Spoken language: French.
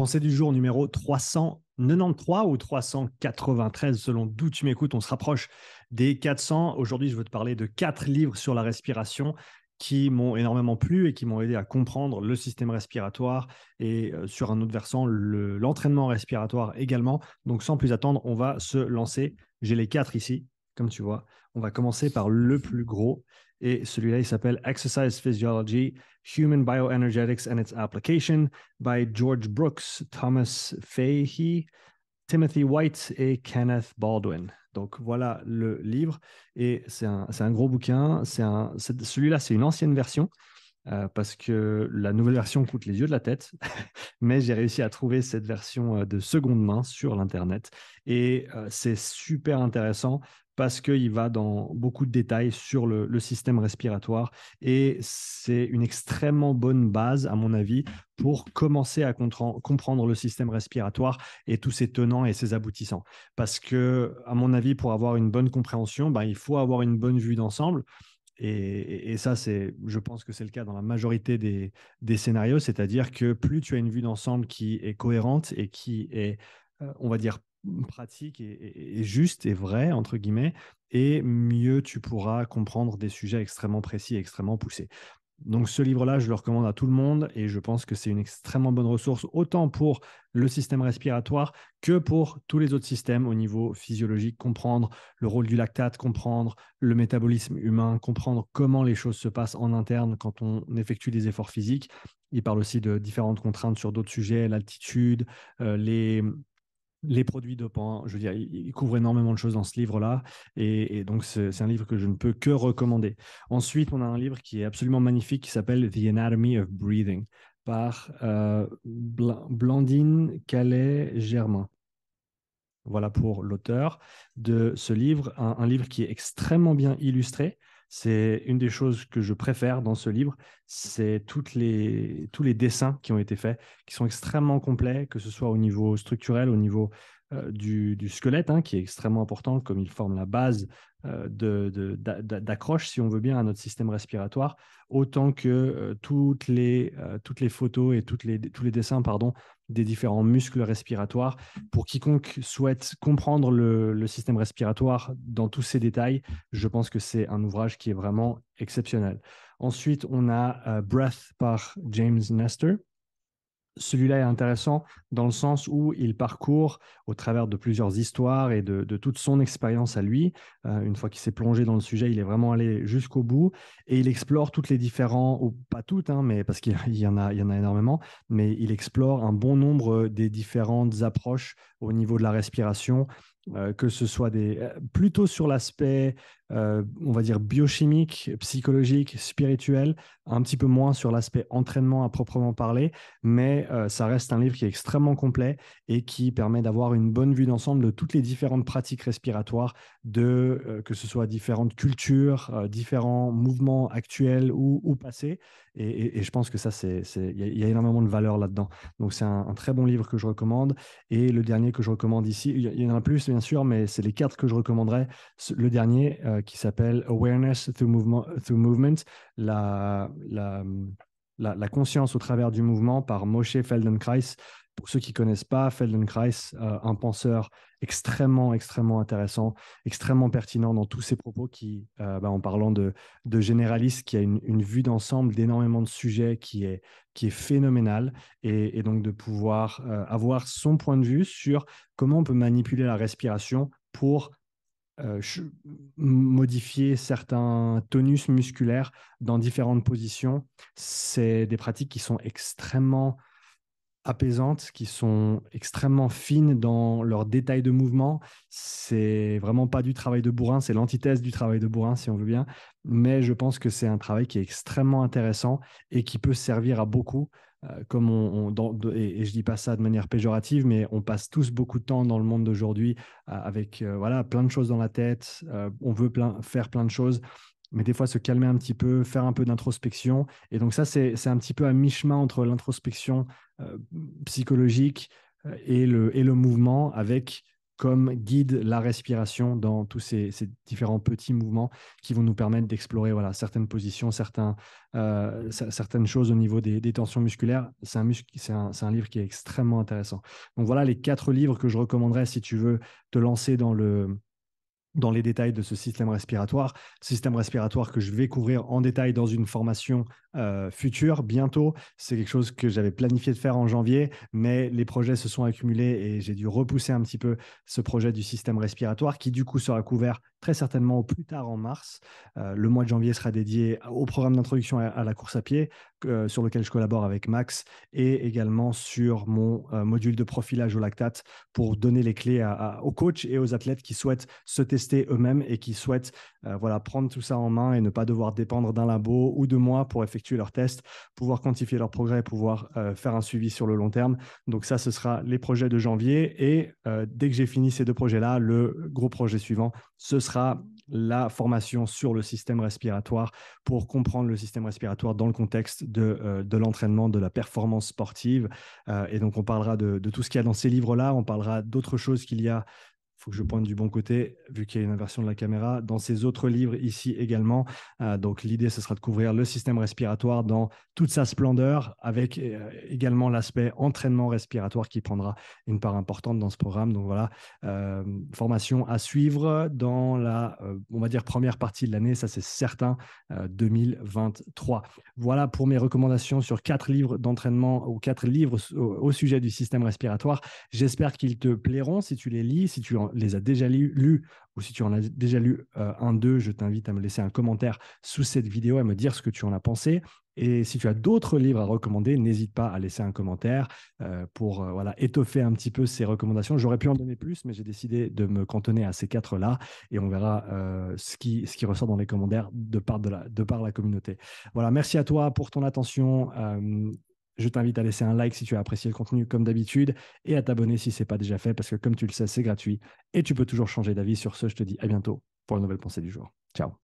Pensée du jour numéro 393 ou 393 selon d'où tu m'écoutes. On se rapproche des 400. Aujourd'hui, je veux te parler de quatre livres sur la respiration qui m'ont énormément plu et qui m'ont aidé à comprendre le système respiratoire et euh, sur un autre versant, l'entraînement respiratoire également. Donc sans plus attendre, on va se lancer. J'ai les quatre ici, comme tu vois. On va commencer par le plus gros et celui-là, il s'appelle Exercise Physiology, Human Bioenergetics and its Application by George Brooks, Thomas Fahey, Timothy White et Kenneth Baldwin. Donc voilà le livre. Et c'est un, gros bouquin. Celui-là, c'est une ancienne version. Euh, parce que la nouvelle version coûte les yeux de la tête, mais j'ai réussi à trouver cette version euh, de seconde main sur l'Internet. Et euh, c'est super intéressant parce qu'il va dans beaucoup de détails sur le, système respiratoire et c'est une extrêmement bonne base, à mon avis, pour commencer à comprendre le système respiratoire et tous ses tenants et ses aboutissants. Parce que, à mon avis, pour avoir une bonne compréhension, ben, il faut avoir une bonne vue d'ensemble. Et, ça, c'est, je pense que c'est le cas dans la majorité des, des scénarios, c'est-à-dire que plus tu as une vue d'ensemble qui est cohérente et qui est, euh, on va dire, pratique et, juste et vrai, entre guillemets, et mieux tu pourras comprendre des sujets extrêmement précis et extrêmement poussés. Donc ce livre-là, je le recommande à tout le monde et je pense que c'est une extrêmement bonne ressource, autant pour le système respiratoire que pour tous les autres systèmes au niveau physiologique, comprendre le rôle du lactate, comprendre le métabolisme humain, comprendre comment les choses se passent en interne quand on effectue des efforts physiques. Il parle aussi de différentes contraintes sur d'autres sujets, l'altitude, euh, les les produits pain, Je veux dire, il, couvre énormément de choses dans ce livre-là. Et, donc, c'est un livre que je ne peux que recommander. Ensuite, on a un livre qui est absolument magnifique qui s'appelle The Anatomy of Breathing par euh, Blandine Calais-Germain. Voilà pour l'auteur de ce livre, un, livre qui est extrêmement bien illustré, c'est une des choses que je préfère dans ce livre, c'est tous les dessins qui ont été faits, qui sont extrêmement complets, que ce soit au niveau structurel, au niveau euh, du, squelette, hein, qui est extrêmement important, comme il forme la base euh, d'accroche, si on veut bien, à notre système respiratoire, autant que euh, toutes, les, euh, toutes les photos et toutes les, tous les dessins pardon, des différents muscles respiratoires. Pour quiconque souhaite comprendre le, système respiratoire dans tous ses détails, je pense que c'est un ouvrage qui est vraiment exceptionnel. Ensuite, on a Breath par James Nestor celui-là est intéressant dans le sens où il parcourt au travers de plusieurs histoires et de, toute son expérience à lui. Euh, une fois qu'il s'est plongé dans le sujet, il est vraiment allé jusqu'au bout et il explore toutes les différents, ou pas toutes, hein, mais parce qu'il y en a, il y en a énormément, mais il explore un bon nombre des différentes approches au niveau de la respiration, euh, que ce soit des, euh, plutôt sur l'aspect, euh, on va dire, biochimique, psychologique, spirituel, un petit peu moins sur l'aspect entraînement à proprement parler, mais ça reste un livre qui est extrêmement complet et qui permet d'avoir une bonne vue d'ensemble de toutes les différentes pratiques respiratoires, de, que ce soit différentes cultures, différents mouvements actuels ou, ou passés. Et, et, je pense que ça, c'est, il y, a énormément de valeur là-dedans. Donc c'est un, très bon livre que je recommande. Et le dernier que je recommande ici, il y, en a plus, sûr, mais c'est les quatre que je recommanderais. Le dernier euh, qui s'appelle Awareness through Movement, movement la, la, conscience au travers du mouvement par Moshe Feldenkrais pour ceux qui connaissent pas, Feldenkrais, euh, un penseur extrêmement, extrêmement intéressant, extrêmement pertinent dans tous ses propos, qui, euh, bah, en parlant de, généraliste, qui a une, vue d'ensemble d'énormément de sujets qui est, qui est phénoménale, et, donc de pouvoir euh, avoir son point de vue sur comment on peut manipuler la respiration pour modifier certains tonus musculaires dans différentes positions. C'est des pratiques qui sont extrêmement apaisantes, qui sont extrêmement fines dans leurs détails de mouvement. C'est vraiment pas du travail de bourrin, c'est l'antithèse du travail de bourrin, si on veut bien. Mais je pense que c'est un travail qui est extrêmement intéressant et qui peut servir à beaucoup. Euh, comme on, et, je dis pas ça de manière péjorative, mais on passe tous beaucoup de temps dans le monde d'aujourd'hui euh, avec euh, voilà plein de choses dans la tête. on veut plein, faire plein de choses mais des fois se calmer un petit peu, faire un peu d'introspection. Et donc ça, c'est un petit peu à mi-chemin entre l'introspection euh, psychologique euh, et le, et le mouvement, avec comme guide la respiration dans tous ces, ces différents petits mouvements qui vont nous permettre d'explorer voilà, certaines positions, certains, euh, certaines choses au niveau des, tensions musculaires. C'est un, un, un, livre qui est extrêmement intéressant. Donc voilà les quatre livres que je recommanderais si tu veux te lancer dans le, dans les détails de ce système respiratoire, système respiratoire que je vais couvrir en détail dans une formation euh, future bientôt. C'est quelque chose que j'avais planifié de faire en janvier, mais les projets se sont accumulés et j'ai dû repousser un petit peu ce projet du système respiratoire qui du coup sera couvert très certainement au plus tard en mars. Euh, le mois de janvier sera dédié au programme d'introduction à, la course à pied, euh, sur lequel je collabore avec Max, et également sur mon euh, module de profilage au lactate pour donner les clés aux coachs et aux athlètes qui souhaitent se tester eux-mêmes et qui souhaitent voilà, prendre tout ça en main et ne pas devoir dépendre d'un labo ou de moi pour effectuer leurs tests, pouvoir quantifier leurs progrès, pouvoir faire un suivi sur le long terme. Donc ça, ce sera les projets de janvier. Et dès que j'ai fini ces deux projets-là, le gros projet suivant, ce sera la formation sur le système respiratoire pour comprendre le système respiratoire dans le contexte de, euh, de l'entraînement, de la performance sportive. Euh, et donc, on parlera de, de tout ce qu'il y a dans ces livres-là, on parlera d'autres choses qu'il y a faut que je pointe du bon côté, vu qu'il y a une inversion de la caméra, dans ces autres livres ici également. Euh, donc l'idée, ce sera de couvrir le système respiratoire dans toute sa splendeur, avec euh, également l'aspect entraînement respiratoire qui prendra une part importante dans ce programme. Donc voilà, euh, formation à suivre dans la, on va dire, première partie de l'année, ça c'est certain, 2023. Voilà pour mes recommandations sur quatre livres d'entraînement ou quatre livres au, au sujet du système respiratoire. J'espère qu'ils te plairont si tu les lis, si tu en les a déjà lus, lu, ou si tu en as déjà lu euh, un d'eux, je t'invite à me laisser un commentaire sous cette vidéo, à me dire ce que tu en as pensé. Et si tu as d'autres livres à recommander, n'hésite pas à laisser un commentaire euh, pour euh, voilà, étoffer un petit peu ces recommandations. J'aurais pu en donner plus, mais j'ai décidé de me cantonner à ces quatre-là et on verra ce, qui, ce qui ressort dans les commentaires de part, de, la, de la communauté. Voilà, merci à toi pour ton attention. Je t'invite à laisser un like si tu as apprécié le contenu comme d'habitude et à t'abonner si ce n'est pas déjà fait parce que comme tu le sais, c'est gratuit et tu peux toujours changer d'avis. Sur ce, je te dis à bientôt pour une nouvelle pensée du jour. Ciao